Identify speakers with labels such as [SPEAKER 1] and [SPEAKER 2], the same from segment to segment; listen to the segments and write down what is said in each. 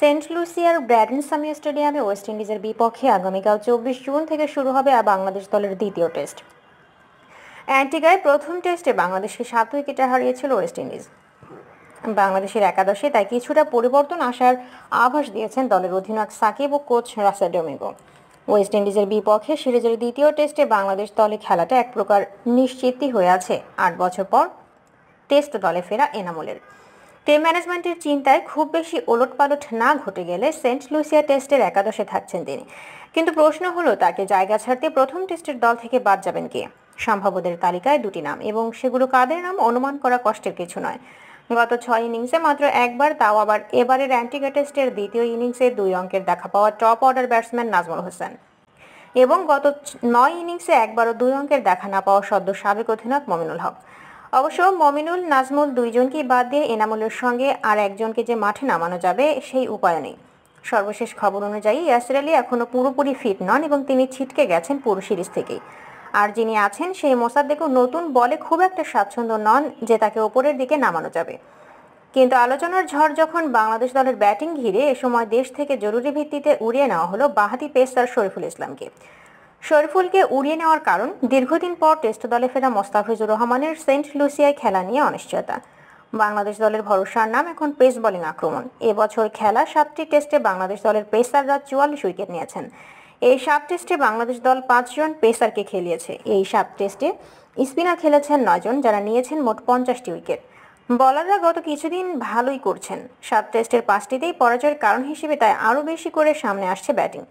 [SPEAKER 1] Saint লুসিয়ার ব্র্যাডেনসামি স্টেডিয়ামে West ইন্ডিজের বিপক্ষে আগামীকাল চব্বিশ জুন থেকে শুরু হবে আর বাংলাদেশ দলের দ্বিতীয় টেস্ট অ্যান্টিগায় প্রথম টেস্টে বাংলাদেশকে সাত উইকেটে হারিয়েছিল ওয়েস্ট ইন্ডিজ বাংলাদেশের একাদশে তাই কিছুটা পরিবর্তন আসার আভাস দিয়েছেন দলের অধিনায়ক সাকিব ও কোচ রাসা ডোমিগো ওয়েস্ট ইন্ডিজের বিপক্ষে সিরিজের দ্বিতীয় টেস্টে বাংলাদেশ দলে খেলাটা এক প্রকার নিশ্চিতই হয়ে আছে আট বছর পর টেস্ট দলে ফেরা এনামুলের টিম ম্যানেজমেন্টের চিন্তায় খুব বেশি ওলটপালট না ঘটে গেলে সেন্ট লুসিয়া টেস্টের একাদশে থাকছেন তিনি কিন্তু প্রশ্ন হলো তাকে জায়গা ছাড়তে প্রথম টেস্টের দল থেকে বাদ যাবেন কে সম্ভাব্যদের তালিকায় দুটি নাম এবং সেগুলো কাদের নাম অনুমান করা কষ্টের কিছু নয় গত ছয় ইনিংসে মাত্র একবার তাও আবার এবারের অ্যান্টিগা টেস্টের দ্বিতীয় ইনিংসে দুই অঙ্কের দেখা পাওয়া top order batsman Najmul Hossain এবং গত নয় ইনিংসে একবারও দুই অঙ্কের দেখা না পাওয়া সদ্য সাবেক অধিনায়ক মমিনুল হক অবশ্য মমিনুল নাজমুল দুইজনকে বাদ দিয়ে এনামুলের সঙ্গে আর একজনকে যে মাঠে নামানো যাবে সেই উপায় নেই সর্বশেষ খবর অনুযায়ী ইয়াসির আলী এখনও পুরোপুরি ফিট নন এবং তিনি ছিটকে গেছেন পুরো সিরিজ থেকেই আর যিনি আছেন সেই মোসাদ্দেকও নতুন বলে খুব একটা স্বাচ্ছন্দ্য নন যে তাকে ওপরের দিকে নামানো যাবে কিন্তু আলোচনার ঝড় যখন বাংলাদেশ দলের ব্যাটিং ঘিরে এ সময় দেশ থেকে জরুরি ভিত্তিতে উড়িয়ে নেওয়া হলো বাহাতি পেসার শরীফুল ইসলামকে শরীফুলকে উড়িয়ে নেওয়ার কারণ দীর্ঘদিন পর টেস্ট দলে ফেরা মোস্তাফিজুর রহমানের সেন্ট লুসিয়ায় খেলা নিয়ে অনিশ্চয়তা বাংলাদেশ দলের ভরসার নাম এখন পেস বোলিং আক্রমণ এবছর খেলা সাতটি টেস্টে বাংলাদেশ দলের পেসাররা চুয়াল্লিশ উইকেট নিয়েছেন এই সাত টেস্টে বাংলাদেশ দল পাঁচজন পেসারকে খেলিয়েছে এই সাত টেস্টে স্পিনার খেলেছেন নয়জন যারা নিয়েছেন মোট পঞ্চাশটি উইকেট বলাররা গত কিছুদিন ভালোই করছেন সাত টেস্টের পাঁচটিতেই পরাজয়ের কারণ হিসেবে তাই আরও বেশি করে সামনে আসছে ব্যাটিং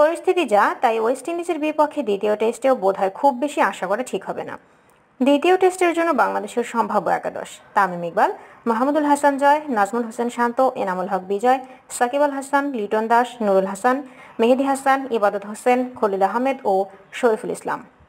[SPEAKER 1] পরিস্থিতি যা তাই ওয়েস্ট ইন্ডিজের বিপক্ষে দ্বিতীয় টেস্টেও বোধহয় খুব বেশি আশা করা ঠিক হবে না দ্বিতীয় টেস্টের জন্য বাংলাদেশের সম্ভাব্য একাদশ তামিম ইকবাল মাহমুদুল হাসান জয় নাজমুল হোসেন শান্ত এনামুল হক বিজয় সাকিব আল হাসান লিটন দাস নুরুল হাসান মেহেদি হাসান ইবাদত হোসেন খলিল আহমেদ ও শরীফুল ইসলাম